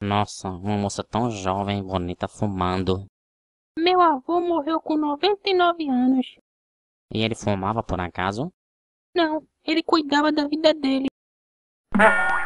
Nossa, uma moça tão jovem e bonita fumando. Meu avô morreu com 99 anos. E ele fumava por acaso? Não, ele cuidava da vida dele.